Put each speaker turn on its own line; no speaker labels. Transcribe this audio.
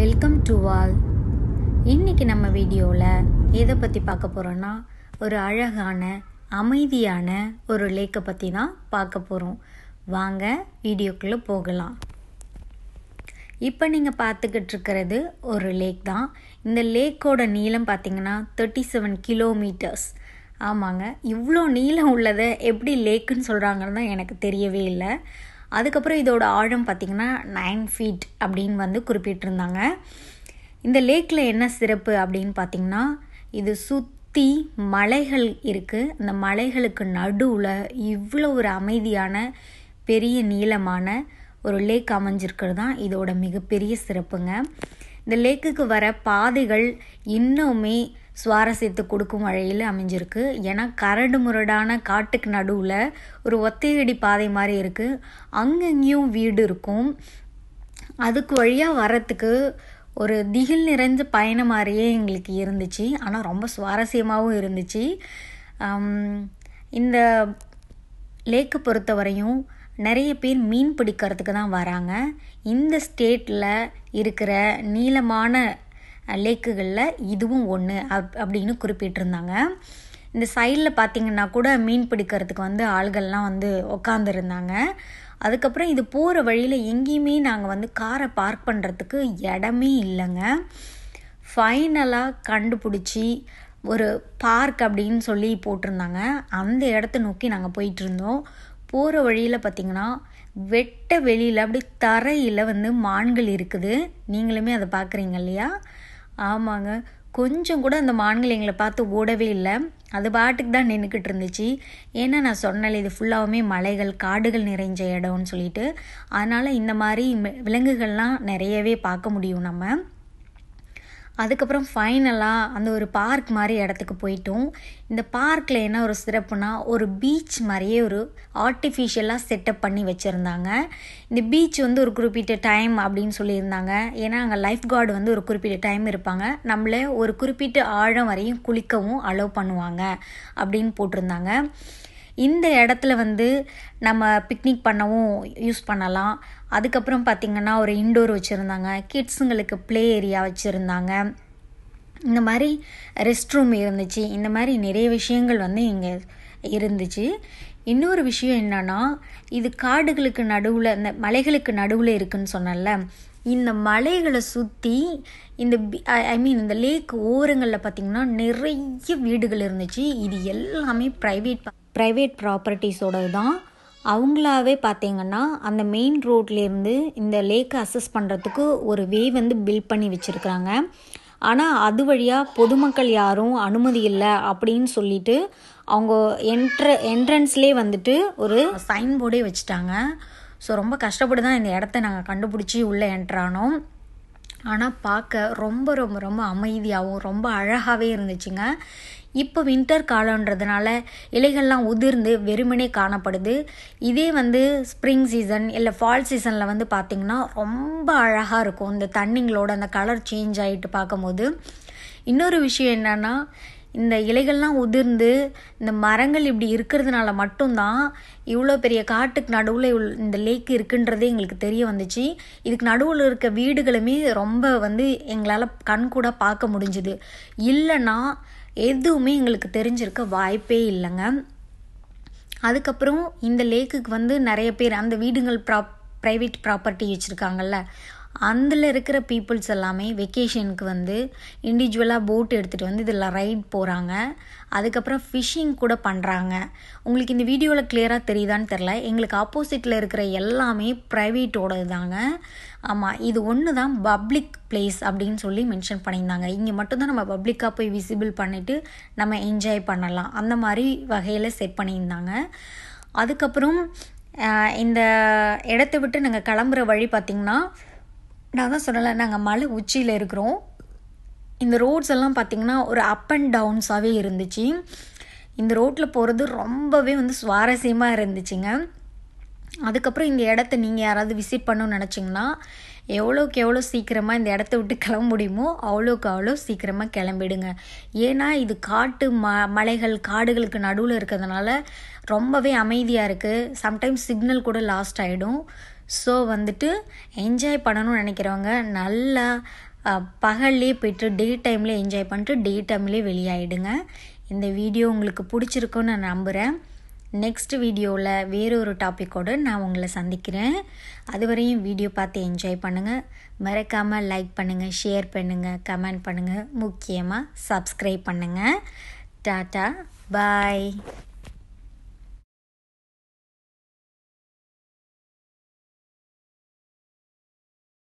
welcome to வால் இன்னைக்கு நம்ம வீடியோவில் எதை பற்றி பார்க்க போகிறோன்னா ஒரு அழகான அமைதியான ஒரு லேக்கை பற்றி தான் பார்க்க போகிறோம் வாங்க வீடியோக்குள்ளே போகலாம் இப்போ நீங்கள் பார்த்துக்கிட்டு இருக்கிறது ஒரு லேக் தான் இந்த லேக்கோட நீளம் பார்த்திங்கன்னா தேர்ட்டி செவன் கிலோமீட்டர்ஸ் ஆமாங்க இவ்வளோ நீளம் உள்ளதை எப்படி லேக்குன்னு சொல்கிறாங்கன்னு தான் எனக்கு தெரியவே இல்லை அதுக்கப்புறம் இதோட ஆழம் பார்த்திங்கன்னா நைன் ஃபீட் அப்படின்னு வந்து குறிப்பிட்டிருந்தாங்க இந்த லேக்கில் என்ன சிறப்பு அப்படின்னு பார்த்திங்கன்னா இது சுற்றி மலைகள் இருக்குது அந்த மலைகளுக்கு நடுவில் இவ்வளோ ஒரு அமைதியான பெரிய நீளமான ஒரு லேக் அமைஞ்சிருக்கிறது தான் இதோட மிகப்பெரிய சிறப்புங்க இந்த லேக்குக்கு வர பாதைகள் இன்னுமே சுவாரஸ்யத்தை கொடுக்கும் வழியில் அமைஞ்சிருக்கு ஏன்னா கரடு முரடான காட்டுக்கு நடுவில் ஒரு ஒத்தையடி பாதை மாதிரி இருக்குது அங்கங்கேயும் வீடு இருக்கும் அதுக்கு வழியாக வரத்துக்கு ஒரு திகில் நிறைஞ்ச பயணம் மாதிரியே எங்களுக்கு இருந்துச்சு ஆனால் ரொம்ப சுவாரஸ்யமாகவும் இருந்துச்சு இந்த லேக்கு பொறுத்தவரையும் வரையும் நிறைய பேர் மீன் பிடிக்கிறதுக்கு தான் வராங்க இந்த ஸ்டேட்டில் இருக்கிற நீளமான லேக்குகளில் இதுவும் ஒன்று அப் அப்படின்னு குறிப்பிட்டிருந்தாங்க இந்த சைடில் பார்த்திங்கன்னா கூட மீன் பிடிக்கிறதுக்கு வந்து ஆள்கள்லாம் வந்து உக்காந்துருந்தாங்க அதுக்கப்புறம் இது போகிற வழியில் எங்கேயுமே நாங்கள் வந்து காரை பார்க் பண்ணுறதுக்கு இடமே இல்லைங்க ஃபைனலாக கண்டுபிடிச்சி ஒரு பார்க் அப்படின்னு சொல்லி போட்டிருந்தாங்க அந்த இடத்த நோக்கி நாங்கள் போயிட்டுருந்தோம் போகிற வழியில் பார்த்திங்கன்னா வெட்ட வெளியில் அப்படி தரையில் வந்து மான்கள் இருக்குது நீங்களுமே அதை பார்க்குறீங்க இல்லையா ஆமாங்க கொஞ்சம் கூட அந்த மான்கள் எங்களை பார்த்து ஓடவே இல்லை அது பாட்டுக்கு தான் நின்றுக்கிட்டு இருந்துச்சு ஏன்னா நான் சொன்னேன் இது ஃபுல்லாகவுமே மலைகள் காடுகள் நிறைஞ்ச இடம்னு சொல்லிட்டு அதனால் இந்த மாதிரி விலங்குகள்லாம் நிறையவே பார்க்க முடியும் நம்ம அதுக்கப்புறம் ஃபைனலாக அந்த ஒரு பார்க் மாதிரி இடத்துக்கு போயிட்டோம் இந்த பார்க்கில் என்ன ஒரு சிறப்புனா ஒரு பீச் மாதிரியே ஒரு ஆர்டிஃபிஷியலாக செட்டப் பண்ணி வச்சுருந்தாங்க இந்த பீச் வந்து ஒரு குறிப்பிட்ட டைம் அப்படின்னு சொல்லியிருந்தாங்க ஏன்னா அங்கே லைஃப் கார்டு வந்து ஒரு குறிப்பிட்ட டைம் இருப்பாங்க நம்மளை ஒரு குறிப்பிட்ட ஆழம் வரையும் குளிக்கவும் அலோவ் பண்ணுவாங்க அப்படின்னு போட்டிருந்தாங்க இந்த இடத்துல வந்து நம்ம பிக்னிக் பண்ணவும் யூஸ் பண்ணலாம் அதுக்கப்புறம் பார்த்திங்கன்னா ஒரு இன்டோர் வச்சுருந்தாங்க கிட்ஸுங்களுக்கு ப்ளே ஏரியா வச்சுருந்தாங்க இந்த மாதிரி ரெஸ்ட் ரூம் இருந்துச்சு இந்த மாதிரி நிறைய விஷயங்கள் வந்து இங்கே இருந்துச்சு இன்னொரு விஷயம் என்னென்னா இது காடுகளுக்கு நடுவில் இந்த மலைகளுக்கு நடுவில் இருக்குதுன்னு சொன்னல இந்த மலைகளை சுற்றி இந்த ஐ மீன் இந்த லேக் ஓரங்களில் பார்த்திங்கன்னா நிறைய வீடுகள் இருந்துச்சு இது எல்லாமே ப்ரைவேட் ப்ரைவேட் ப்ராப்பர்ட்டிஸோடது தான் அவங்களாவே பார்த்தீங்கன்னா அந்த மெயின் ரோட்லேருந்து இந்த லேக்கை அசஸ் பண்ணுறதுக்கு ஒரு வே வந்து பில்ட் பண்ணி வச்சுருக்குறாங்க ஆனால் அது வழியாக பொதுமக்கள் யாரும் அனுமதி இல்லை அப்படின்னு சொல்லிட்டு அவங்க என்ட்ர என்ட்ரன்ஸ்லேயே வந்துட்டு ஒரு சைன் போர்டே வச்சுட்டாங்க ஸோ ரொம்ப கஷ்டப்பட்டு தான் இந்த இடத்த நாங்கள் கண்டுபிடிச்சி உள்ளே என்ட்ரானோம் ஆனால் பார்க்க ரொம்ப ரொம்ப ரொம்ப அமைதியாகவும் ரொம்ப அழகாகவே இருந்துச்சுங்க இப்போ வின்டர் காலன்றதுனால இலைகள்லாம் உதிர்ந்து வெறுமனே காணப்படுது இதே வந்து ஸ்ப்ரிங் சீசன் இல்லை ஃபால் சீசனில் வந்து பார்த்திங்கன்னா ரொம்ப அழகாக இருக்கும் இந்த தண்ணிங்களோட அந்த கலர் சேஞ்ச் ஆகிட்டு பார்க்கும்போது இன்னொரு விஷயம் என்னென்னா இந்த இலைகள்லாம் உதிர்ந்து இந்த மரங்கள் இப்படி இருக்கிறதுனால மட்டும்தான் இவ்வளோ பெரிய காட்டுக்கு நடுவில் இந்த லேக் இருக்குன்றதே எங்களுக்கு தெரிய வந்துச்சு இதுக்கு நடுவில் இருக்க வீடுகளுமே ரொம்ப வந்து எங்களால் கூட பார்க்க முடிஞ்சுது இல்லைன்னா எதுவுமே எங்களுக்கு தெரிஞ்சிருக்க வாய்ப்பே இல்லைங்க அதுக்கப்புறம் இந்த லேக்குக்கு வந்து நிறைய பேர் அந்த வீடுங்கள் ப்ரா ப்ரைவேட் ப்ராப்பர்ட்டி வச்சுருக்காங்கல்ல அதில் இருக்கிற பீப்புள்ஸ் எல்லாமே வெக்கேஷனுக்கு வந்து இண்டிவிஜுவலாக போட் எடுத்துகிட்டு வந்து இதில் ரைட் போகிறாங்க அதுக்கப்புறம் ஃபிஷிங் கூட பண்ணுறாங்க உங்களுக்கு இந்த வீடியோவில் கிளியராக தெரியுதான்னு தெரில எங்களுக்கு ஆப்போசிட்டில் இருக்கிற எல்லாமே ப்ரைவேட்டோடது தாங்க ஆமாம் இது ஒன்று தான் பப்ளிக் பிளேஸ் அப்படின்னு சொல்லி மென்ஷன் பண்ணியிருந்தாங்க இங்கே மட்டும்தான் நம்ம பப்ளிக்காக போய் விசிபிள் பண்ணிவிட்டு நம்ம என்ஜாய் பண்ணலாம் அந்த மாதிரி வகையில் செட் பண்ணியிருந்தாங்க அதுக்கப்புறம் இந்த இடத்த விட்டு நாங்கள் கிளம்புற வழி பார்த்திங்கன்னா நான் தான் சொல்லலை நாங்கள் மலை உச்சியில் இருக்கிறோம் இந்த ரோட்ஸ் எல்லாம் பார்த்திங்கன்னா ஒரு அப் அண்ட் டவுன்ஸாகவே இருந்துச்சு இந்த ரோட்டில் போகிறது ரொம்பவே வந்து சுவாரஸ்யமாக இருந்துச்சுங்க அதுக்கப்புறம் இந்த இடத்த நீங்கள் யாராவது விசிட் பண்ணணும்னு நினச்சிங்கன்னா எவ்வளோக்கு எவ்வளோ சீக்கிரமாக இந்த இடத்த விட்டு கிளம்ப முடியுமோ அவ்வளோக்கு அவ்வளோ சீக்கிரமாக கிளம்பிடுங்க ஏன்னா இது காட்டு ம மலைகள் காடுகளுக்கு நடுவில் இருக்கிறதுனால ரொம்பவே அமைதியாக இருக்குது சம்டைம்ஸ் சிக்னல் கூட லாஸ்ட் ஆகிடும் ஸோ வந்துட்டு என்ஜாய் பண்ணணும்னு நினைக்கிறவங்க நல்லா பகல்லே போய்ட்டு டே டைம்லேயே என்ஜாய் பண்ணிட்டு டே டைம்லேயே வெளியாயிடுங்க இந்த வீடியோ உங்களுக்கு பிடிச்சிருக்குன்னு நான் நம்புகிறேன் நெக்ஸ்ட் வீடியோவில் வேறு ஒரு டாப்பிக்கோடு நான் உங்களை சந்திக்கிறேன் அதுவரையும் வீடியோ பார்த்து என்ஜாய் பண்ணுங்கள் மறக்காமல் லைக் பண்ணுங்கள் ஷேர் பண்ணுங்கள் கமெண்ட் பண்ணுங்கள் முக்கியமாக சப்ஸ்கிரைப் பண்ணுங்கள் டாட்டா பாய்